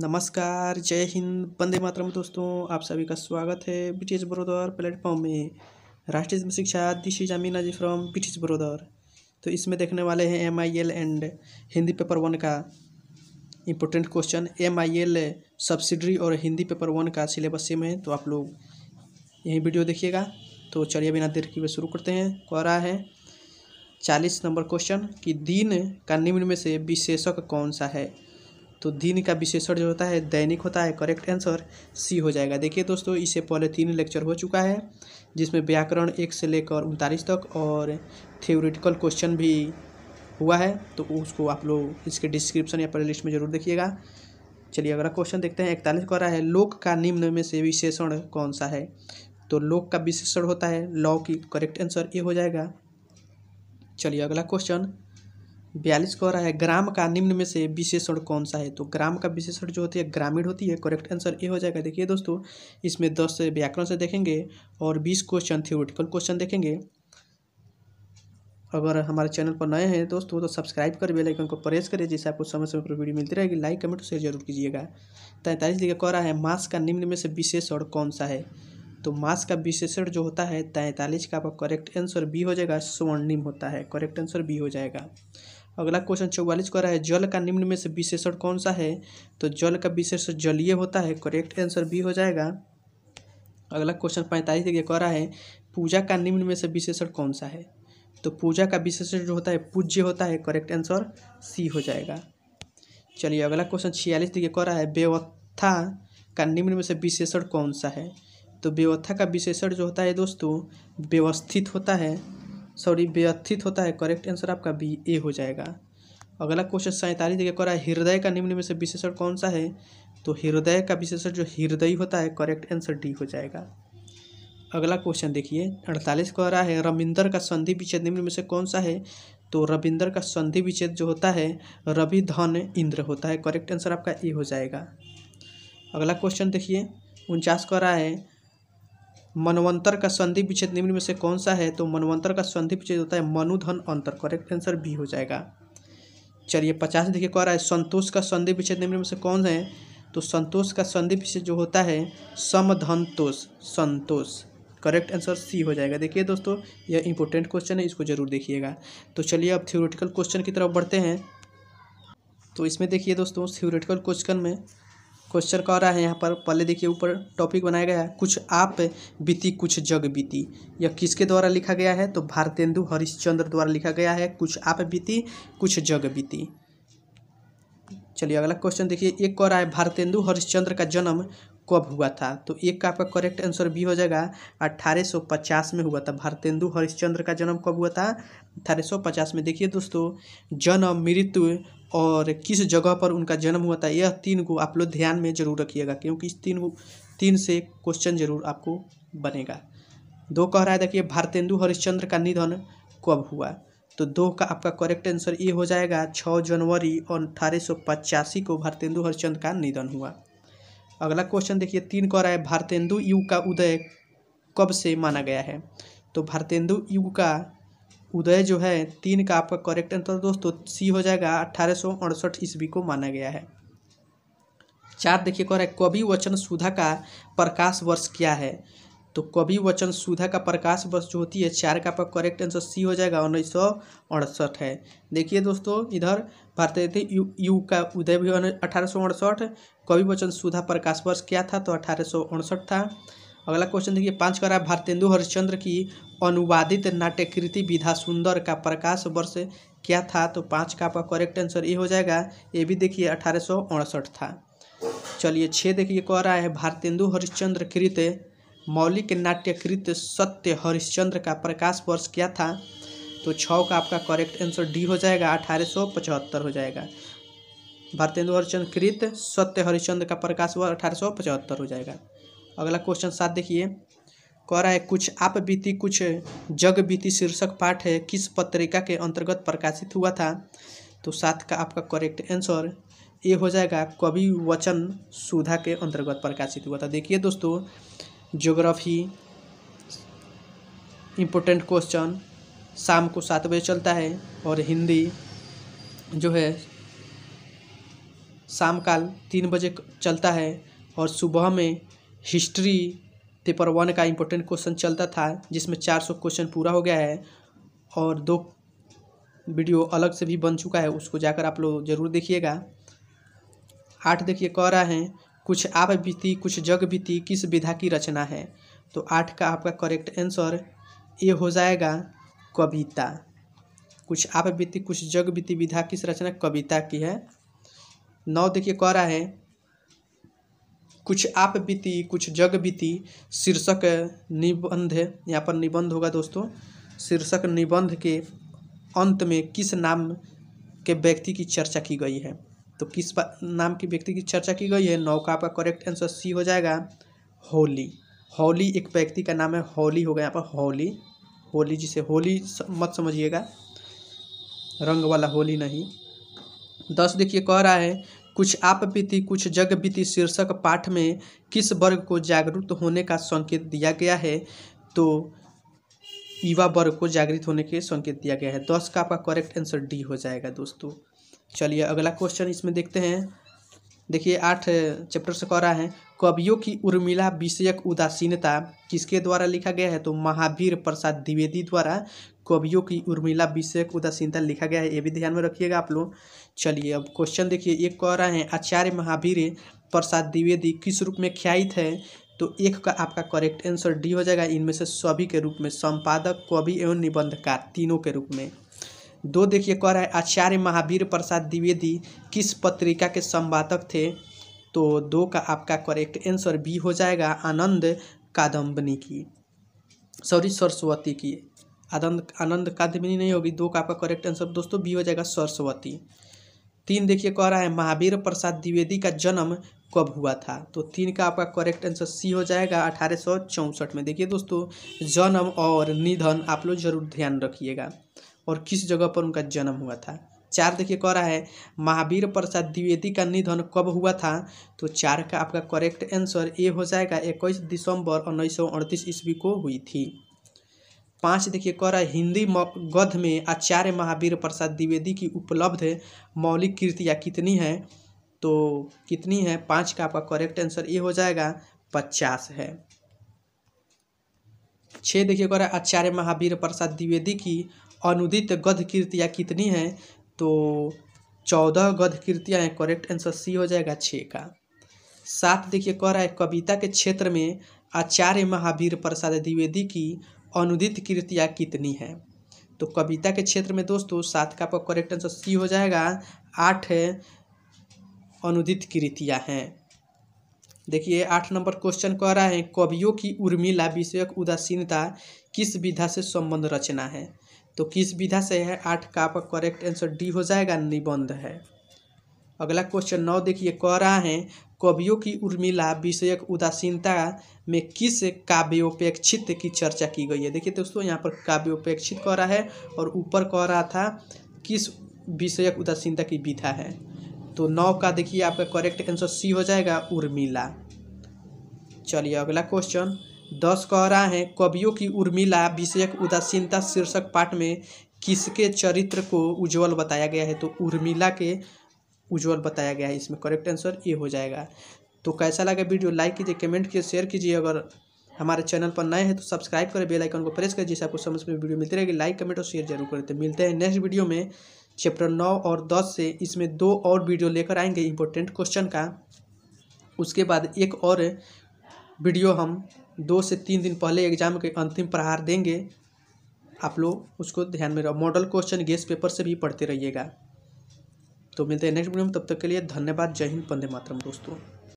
नमस्कार जय हिंद बंदे मातरम दोस्तों आप सभी का स्वागत है ब्रिटिश बरोदर प्लेटफॉर्म में राष्ट्रीय शिक्षा दिशी इज जी फ्रॉम ब्रिटिश बरोदर तो इसमें देखने वाले हैं M I L and Hindi paper one का important question M I L subsidiary और हिंदी पेपर वन का सिलेबस सेम है तो आप लोग यही वीडियो देखिएगा तो चलिए बिना देर के शुरू करते हैं कह रहा है चालीस नंबर क्वेश्चन कि दिन का निम्न में से विशेषक कौन सा है तो दिन का विशेषण जो होता है दैनिक होता है करेक्ट आंसर सी हो जाएगा देखिए दोस्तों इससे पहले तीन लेक्चर हो चुका है जिसमें व्याकरण एक से लेकर उनतालीस तक और थियोरिटिकल क्वेश्चन भी हुआ है तो उसको आप लोग इसके डिस्क्रिप्शन या प्ले लिस्ट में जरूर देखिएगा चलिए अगला क्वेश्चन देखते हैं इकतालीस कह रहा है लोक का निम्न में से विशेषण कौन सा है तो लोक का विशेषण होता है लॉ की करेक्ट आंसर ए हो जाएगा चलिए अगला क्वेश्चन बयालीस कह रहा है ग्राम का निम्न में से विशेषण कौन सा है तो ग्राम का विशेषण जो होती है ग्रामीण होती है करेक्ट आंसर ए हो जाएगा देखिए दोस्तों इसमें दस व्याकरण से देखेंगे और बीस क्वेश्चन थियोरिटिकल क्वेश्चन देखेंगे अगर हमारे चैनल पर नए हैं दोस्तों तो सब्सक्राइब कर बेल आइकन को प्रेस करें जिससे आपको समय समय पर वीडियो मिलती रहेगी लाइक कमेंट शेयर जरूर कीजिएगा तैंतालीस लिखा कह रहा है मास का निम्न में से विशेषण कौन सा है तो मास का विशेषण जो होता है तैंतालीस का आपका करेक्ट आंसर बी हो जाएगा स्वर्णिम होता है करेक्ट आंसर बी हो जाएगा अगला क्वेश्चन चौवालीस कह रहा है जल का निम्न में से विशेषण कौन सा है तो जल का विशेषण जलीय होता है करेक्ट आंसर भी हो जाएगा अगला क्वेश्चन पैंतालीस देखिए कह रहा है पूजा का निम्न में से विशेषण कौन सा है तो पूजा का विशेषण जो होता है पूज्य होता है करेक्ट आंसर सी हो जाएगा चलिए अगला क्वेश्चन छियालीस देखिए कह रहा है व्यवस्था का निम्न में से विशेषण कौन सा है तो व्यवस्था का विशेषण जो होता है दोस्तों व्यवस्थित होता है सॉरी व्यथित होता है करेक्ट आंसर आपका बी ए हो जाएगा अगला क्वेश्चन सैंतालीस देखिए करा हृदय का निम्न में से विशेषण कौन सा है तो हृदय का विशेषण जो हृदय होता है करेक्ट आंसर डी हो जाएगा अगला क्वेश्चन देखिए अड़तालीस कह रहा है रविंदर का संधि विच्छेद निम्न में से कौन सा है तो रविंदर का संधि विच्छेद जो होता है रवि धन इंद्र होता है करेक्ट आंसर आपका ए हो जाएगा अगला क्वेश्चन देखिए उनचास कह रहा है मनवंतर का संधि विच्छेद निम्न में से कौन सा है तो मनवंतर का संधि विच्छेद होता है मनुधन अंतर करेक्ट आंसर बी हो जाएगा चलिए पचास देखिए कह रहा है संतोष का संधि विच्छेद निम्न में से कौन है तो संतोष का संधि विच्छेद जो होता है समधनतोष संतोष करेक्ट आंसर सी हो जाएगा देखिए दोस्तों यह इंपॉर्टेंट क्वेश्चन है इसको जरूर देखिएगा तो चलिए अब थ्योरेटिकल क्वेश्चन की तरफ बढ़ते हैं तो इसमें देखिए दोस्तों थ्योरेटिकल क्वेश्चन में क्वेश्चन कह रहा है यहाँ पर पहले देखिए ऊपर टॉपिक बनाया गया है कुछ आप बीती कुछ जग बीती यह किसके द्वारा लिखा गया है तो भारतेंदु हरिश्चंद्र द्वारा लिखा गया है कुछ आप बीती कुछ जग बीती चलिए अगला क्वेश्चन देखिए एक कह रहा है भारतेंदु हरिश्चंद्र का जन्म कब हुआ था तो एक का आपका करेक्ट आंसर बी हो जाएगा अट्ठारह में हुआ था भारतेंदु हरिश्चंद्र का जन्म कब हुआ था 1850 में देखिए दोस्तों जन्म मृत्यु और किस जगह पर उनका जन्म हुआ था यह तीन को आप लोग ध्यान में जरूर रखिएगा क्योंकि इस तीन तीन से क्वेश्चन जरूर आपको बनेगा दो कह रहा है देखिए भारतेंदु हरिश्चंद्र का निधन कब हुआ तो दो का आपका करेक्ट आंसर ये हो जाएगा छः जनवरी अठारह को भारतेंदु हरिश्चंद्र का निधन हुआ अगला क्वेश्चन देखिए तीन कह रहा है भारतेंदु युग का उदय कब से माना गया है तो भारतेंदु युग का उदय जो है तीन का आपका करेक्ट आंसर दोस्तों सी हो जाएगा अट्ठारह सौ अड़सठ ईस्वी को माना गया है चार देखिए है कवि वचन सुधा का प्रकाश वर्ष क्या है तो कवि वचन सुधा का प्रकाश वर्ष जो होती है चार का आपका करेक्ट आंसर सी हो जाएगा उन्नीस सौ अड़सठ है देखिए दोस्तों इधर भारतीय यू यू का उदय भी अठारह सौ अड़सठ कवि वचन सुधा प्रकाश वर्ष क्या था तो अठारह सौ अड़सठ था अगला क्वेश्चन देखिए पांच है भारतेंदु हरिश्चंद्र की अनुवादित नाट्यकृति विधा सुंदर का प्रकाश वर्ष क्या था तो पाँच का आपका करेक्ट आंसर ये हो जाएगा ये भी देखिए अठारह था चलिए छः देखिए कह रहा है भारतेंदु हरिश्चंद्र कृत मौलिक नाट्यकृत सत्य हरिश्चंद्र का प्रकाश वर्ष क्या था तो छः का आपका करेक्ट आंसर डी हो जाएगा अठारह हो जाएगा भारतेंदु हरिश्चंद्र कृत सत्य हरिश्चंद्र का प्रकाश वर्ष अठारह हो जाएगा अगला क्वेश्चन साथ देखिए कह रहा है कुछ आप बीती कुछ जग बीती शीर्षक पाठ है किस पत्रिका के अंतर्गत प्रकाशित हुआ था तो साथ का आपका करेक्ट आंसर ये हो जाएगा कवि वचन सुधा के अंतर्गत प्रकाशित हुआ था देखिए दोस्तों ज्योग्राफी इम्पोर्टेंट क्वेश्चन शाम को सात बजे चलता है और हिंदी जो है शाम काल तीन बजे चलता है और सुबह में हिस्ट्री पेपर वन का इम्पोर्टेंट क्वेश्चन चलता था जिसमें चार सौ क्वेश्चन पूरा हो गया है और दो वीडियो अलग से भी बन चुका है उसको जाकर आप लोग ज़रूर देखिएगा आठ देखिए कह रहा है कुछ आप बीती कुछ जग बीती किस विधा की रचना है तो आठ का आपका करेक्ट आंसर ये हो जाएगा कविता कुछ आप बीती कुछ जग बीती विधा किस रचना कविता की है नौ देखिए कह रहा है कुछ आप बीती कुछ जग बीती शीर्षक निबंध है यहाँ पर निबंध होगा दोस्तों शीर्षक निबंध के अंत में किस नाम के व्यक्ति की चर्चा की गई है तो किस नाम की व्यक्ति की चर्चा की गई है नौ का आपका करेक्ट आंसर सी हो जाएगा होली होली एक व्यक्ति का नाम है होली होगा यहाँ पर होली होली जिसे होली मत समझिएगा रंग वाला होली नहीं दस देखिए कह रहा है कुछ आप बीति कुछ जग बीति शीर्षक पाठ में किस वर्ग को जागरूक होने का संकेत दिया गया है तो युवा वर्ग को जागृत होने के संकेत दिया गया है दस तो का आपका करेक्ट आंसर डी हो जाएगा दोस्तों चलिए अगला क्वेश्चन इसमें देखते हैं देखिए आठ चैप्टर से कह रहा है कवियों की उर्मिला विषयक उदासीनता किसके द्वारा लिखा गया है तो महावीर प्रसाद द्विवेदी द्वारा कवियों की उर्मिला विषयक उदासीनता लिखा गया है ये भी ध्यान में रखिएगा आप लोग चलिए अब क्वेश्चन देखिए एक कह रहा है आचार्य महावीर प्रसाद द्विवेदी किस रूप में ख्यात है तो एक का आपका करेक्ट आंसर डी हो जाएगा इनमें से सभी के रूप में संपादक कवि एवं निबंधकार तीनों के रूप में दो देखिए कह रहा है आचार्य महावीर प्रसाद द्विवेदी किस पत्रिका के संपादक थे तो दो का आपका करेक्ट आंसर बी हो जाएगा आनंद कादम्बनी की सॉरी सरस्वती की आनंद आनंद कादम्बनी नहीं होगी दो का आपका करेक्ट आंसर दोस्तों बी हो जाएगा सरस्वती तीन देखिए कह रहा है महावीर प्रसाद द्विवेदी का जन्म कब हुआ था तो तीन का आपका करेक्ट आंसर सी हो जाएगा अठारह में देखिए दोस्तों जन्म और निधन आप लोग जरूर ध्यान रखिएगा और किस जगह पर उनका जन्म हुआ था चार देखिए कह रहा है महावीर प्रसाद द्विवेदी का निधन कब हुआ था तो चार का आपका करेक्ट आंसर ए हो जाएगा इक्कीस दिसंबर उन्नीस सौ अड़तीस ईस्वी को हुई थी पाँच देखिए कह रहा है हिंदी गद्य में आचार्य महावीर प्रसाद द्विवेदी की उपलब्ध मौलिक कृतियाँ कितनी है तो कितनी है पाँच का आपका करेक्ट आंसर ए हो जाएगा पचास है छः देखिए कह रहा है आचार्य महावीर प्रसाद द्विवेदी की अनुदित गध कृतियाँ कितनी हैं तो चौदह गध कृतियाँ हैं करेक्ट आंसर सी हो जाएगा छः का सात देखिए कह रहा है कविता के क्षेत्र में आचार्य महावीर प्रसाद द्विवेदी की अनुदित कृतियाँ कितनी हैं तो कविता के क्षेत्र में दोस्तों सात का आपका करेक्ट आंसर सी हो जाएगा आठ अनुदित कृतियाँ हैं देखिए आठ नंबर क्वेश्चन कह रहा है कवियों की उर्मिला विषयक उदासीनता किस विधा से संबंध रचना है तो किस विधा से है आठ का आपका करेक्ट आंसर डी हो जाएगा निबंध है अगला क्वेश्चन नौ देखिए कह रहा है कवियों की उर्मिला विषयक उदासीनता में किस काव्योपेक्षित की चर्चा की गई है देखिए दोस्तों यहाँ पर काव्योपेक्षित कह रहा है और ऊपर कह रहा था किस विषयक उदासीनता की विधा है तो नौ का देखिए आपका करेक्ट आंसर सी हो जाएगा उर्मिला चलिए अगला क्वेश्चन दस कह रहा है कवियों की उर्मिला विषयक उदासीनता शीर्षक पाठ में किसके चरित्र को उज्जवल बताया गया है तो उर्मिला के उज्जवल बताया गया है इसमें करेक्ट आंसर ये हो जाएगा तो कैसा लगा वीडियो लाइक कीजिए कमेंट कीजिए शेयर कीजिए अगर हमारे चैनल पर नए हैं तो सब्सक्राइब करें बेल आइकन को प्रेस करें जिससे आपको समझ में वीडियो मिलती रहेगी लाइक कमेंट और शेयर जरूर करें तो मिलते हैं नेक्स्ट वीडियो में चैप्टर नौ और दस से इसमें दो और वीडियो लेकर आएंगे इम्पोर्टेंट क्वेश्चन का उसके बाद एक और वीडियो हम दो से तीन दिन पहले एग्जाम के अंतिम प्रहार देंगे आप लोग उसको ध्यान में रहो मॉडल क्वेश्चन गेस पेपर से भी पढ़ते रहिएगा तो मिलते हैं नेक्स्ट वीडियो में तब तक के लिए धन्यवाद जय हिंद पंदे मातरम दोस्तों